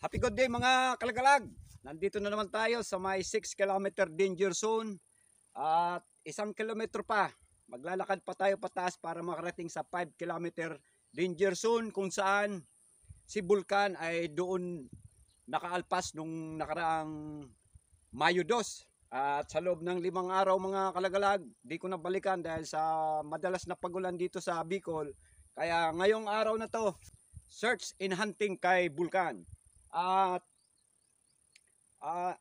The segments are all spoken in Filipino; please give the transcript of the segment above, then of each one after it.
Happy good day mga kalagalag! Nandito na naman tayo sa may 6 km danger zone at isang kilometro pa. Maglalakad pa tayo pataas para makarating sa 5 km danger zone kung saan si Bulkan ay doon nakaalpas nung nakaraang Mayo 2. At sa loob ng limang araw mga kalagalag, di ko na balikan dahil sa madalas na pagulan dito sa Bicol. Kaya ngayong araw na to, search and hunting kay Bulkan. At uh,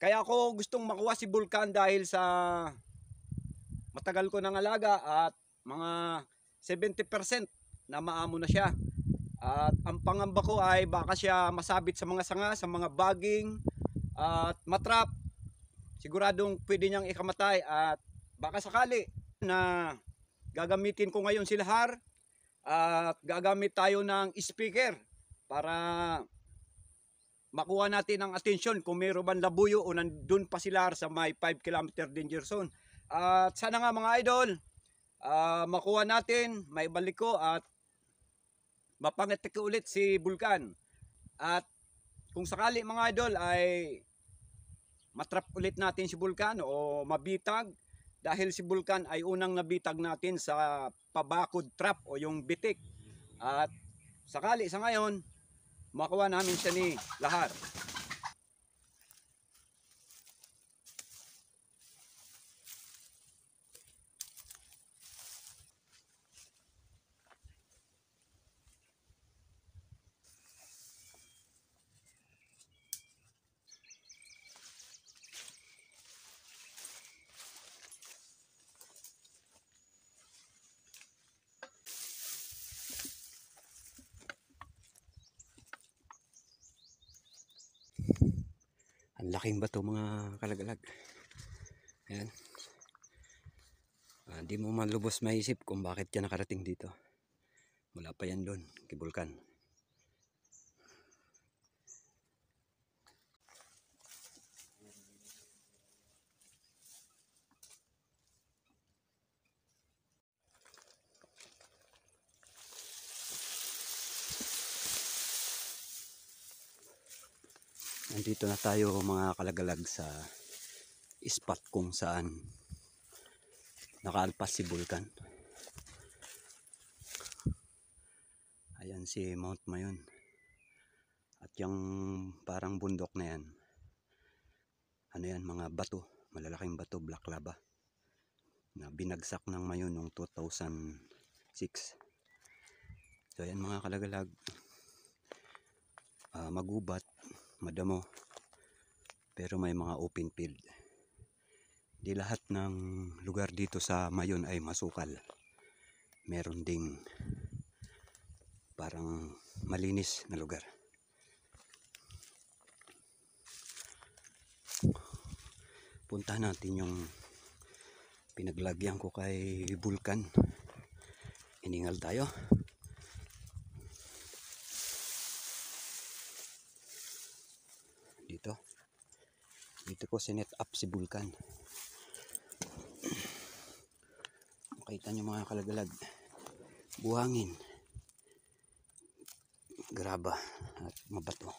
kaya ako gustong makuha si Vulcan dahil sa matagal ko nang alaga at mga 70% na maamo na siya. At ang pangamba ko ay baka siya masabit sa mga sanga, sa mga bagging at matrap. Siguradong pwede niyang ikamatay at baka sakali na gagamitin ko ngayon si Lahar at gagamit tayo ng speaker para makuha natin ang atensyon kung mayroon man labuyo o nandun pa sila sa may 5 km danger zone. At sana nga mga idol, uh, makuha natin, may balik ko at mapangat ko ulit si Bulkan. At kung sakali mga idol ay matrap ulit natin si Bulkan o mabitag dahil si Bulkan ay unang nabitag natin sa pabakod trap o yung bitik. At sakali sa ngayon, makuha namin siya ni Lahar. ang laking bato mga kalagalag ayan hindi ah, mo malubos maisip kung bakit yan nakarating dito mula pa yan doon kay Vulcan nandito na tayo mga kalagalag sa spot kung saan nakaalpas si Vulcan ayan si Mount Mayon at yung parang bundok na yan ano yan mga bato malalaking bato black lava na binagsak ng Mayon noong 2006 so ayan mga kalagalag uh, magubat madamo pero may mga open field di lahat ng lugar dito sa Mayon ay masukal meron ding parang malinis na lugar punta natin yung pinaglagyan ko kay Vulcan iningal tayo dito ko sinet up si Vulcan makita nyo mga kalagalag buhangin graba at mabato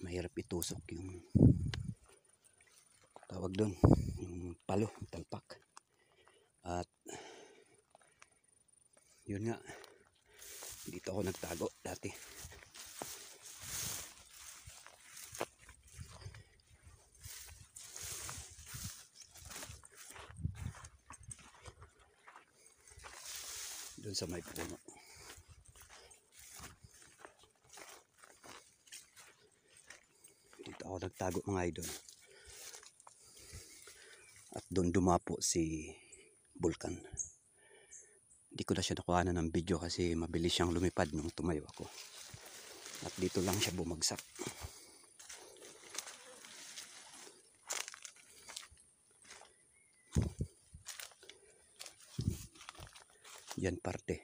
mahirap itusok yung tawag doon yung palo, talpak at yun nga dito ako nagtago dati dun sa may puno dito ako nagtago mga idol at doon dumapo si Vulcan hindi ko na siya nakuha na ng video kasi mabilis siyang lumipad nung tumayo ako at dito lang siya bumagsak Yan parte.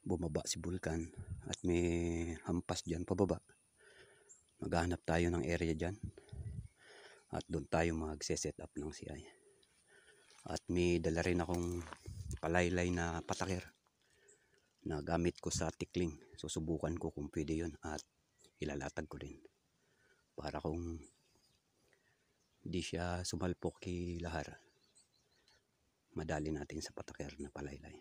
Bumaba si Vulcan at may hampas dyan pababa. Maghanap tayo ng area dyan. At doon tayo mag-set up ng CI. At may dala rin akong palaylay na patakir na gamit ko sa tikling. Susubukan ko kung pwede yun at ilalatag ko rin. Para kung di siya sumalpok kay lahar madali natin sa patakyer na palaylay.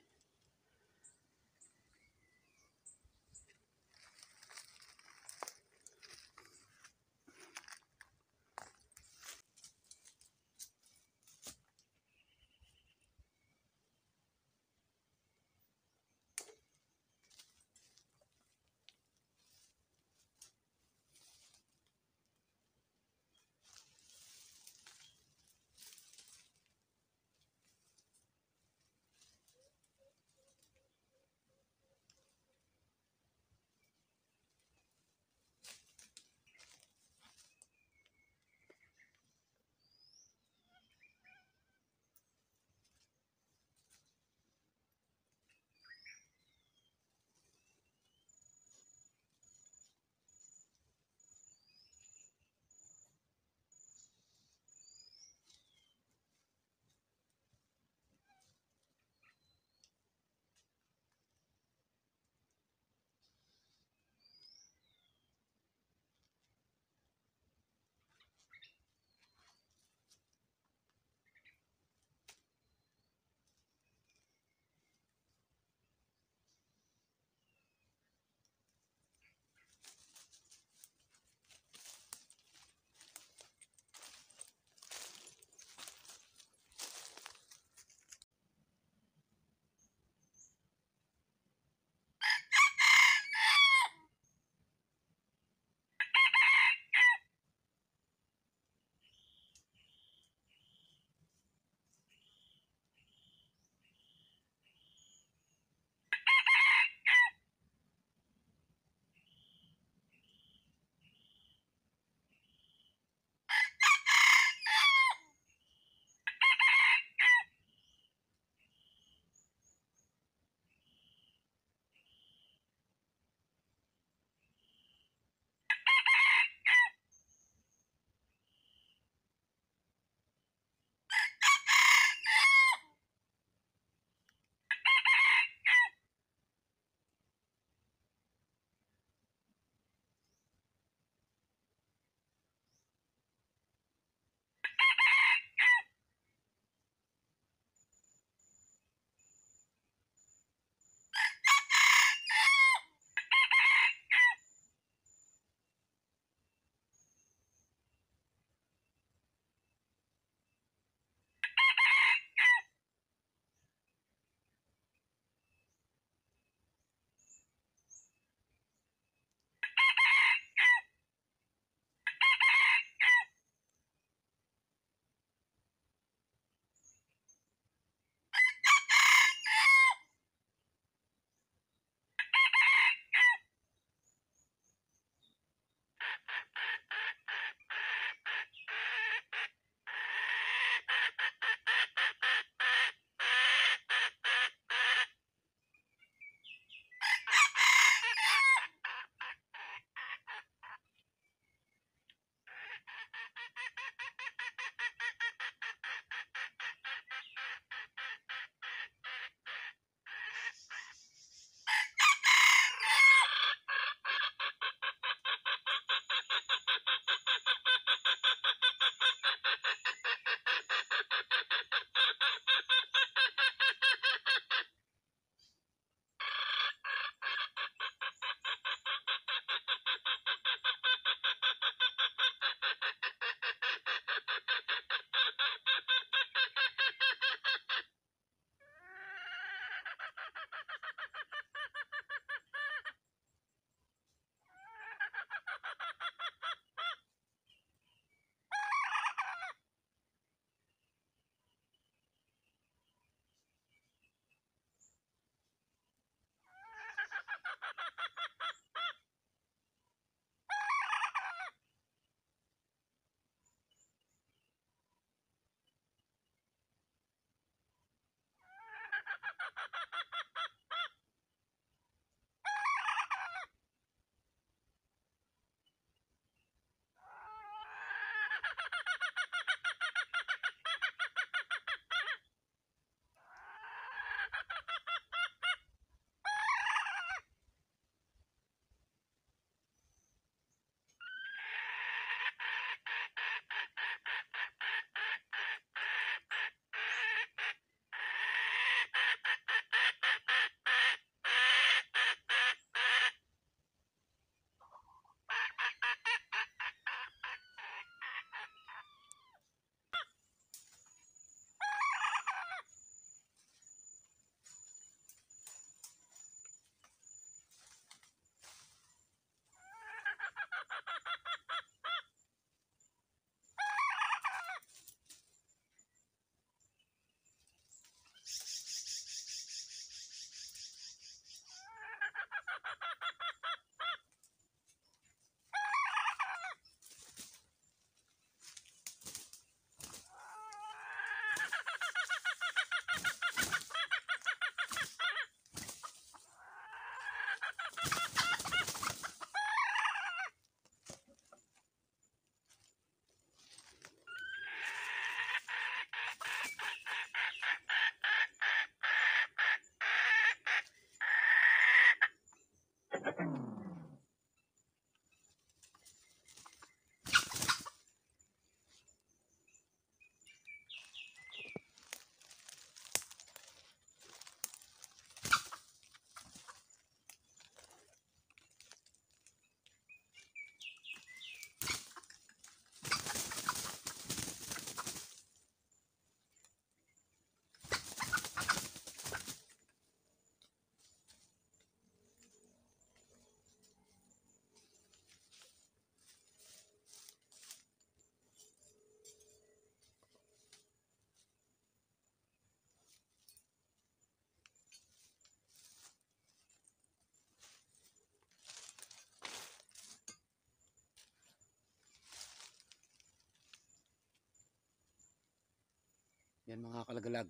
Yan mga kalagalag.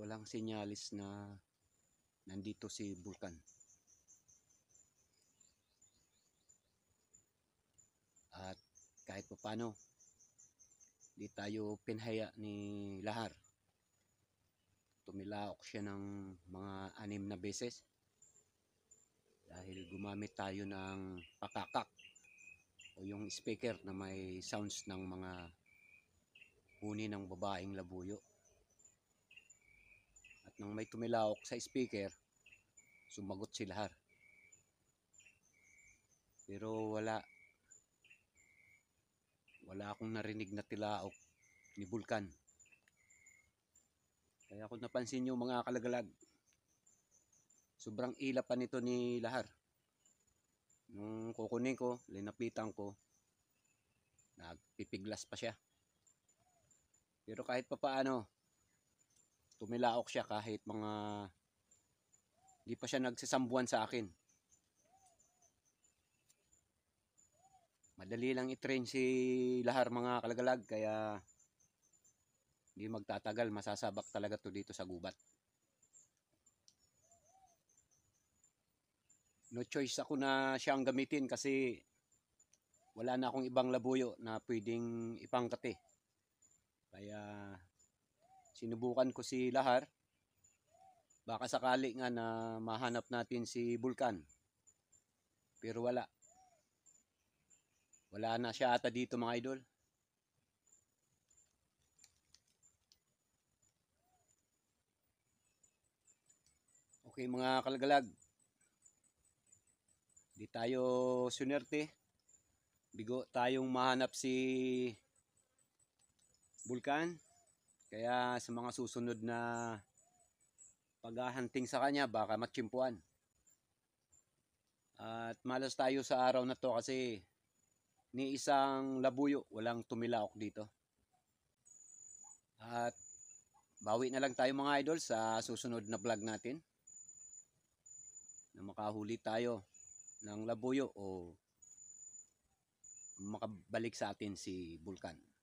Walang sinyalis na nandito si Butan. At kahit pa paano, di tayo pinhaya ni Lahar. Tumilaok siya ng mga anim na beses dahil gumamit tayo ng pakakak o yung speaker na may sounds ng mga huni ng babaeng labuyo. At nang may tumilaok sa speaker, sumagot si Lahar. Pero wala. Wala akong narinig na tilaok ni Vulcan. Kaya kung napansin nyo mga kalagalag, sobrang ila pa nito ni Lahar. Nung kukunin ko, linapitan ko, nagpipiglas pa siya. Pero kahit pa paano, tumilaok siya kahit mga hindi pa siya nagsasambuan sa akin. Madali lang i-train si Lahar mga kalagalag kaya hindi magtatagal masasabak talaga to dito sa gubat. no choice ako na siyang gamitin kasi wala na akong ibang labuyo na pwedeng ipangkate. Kaya sinubukan ko si Lahar. Baka sakali nga na mahanap natin si Vulcan. Pero wala. Wala na siya ata dito mga idol. Okay mga kalagalag. Di tayo sunerte. Bigo tayong mahanap si bulkan. Kaya sa mga susunod na paghahunting sa kanya, baka matsimpuan. At malas tayo sa araw na to kasi ni isang labuyo walang tumilaok dito. At bawi na lang tayo mga idol sa susunod na vlog natin. Na makahuli tayo ng labuyo o makabalik sa atin si Vulcan.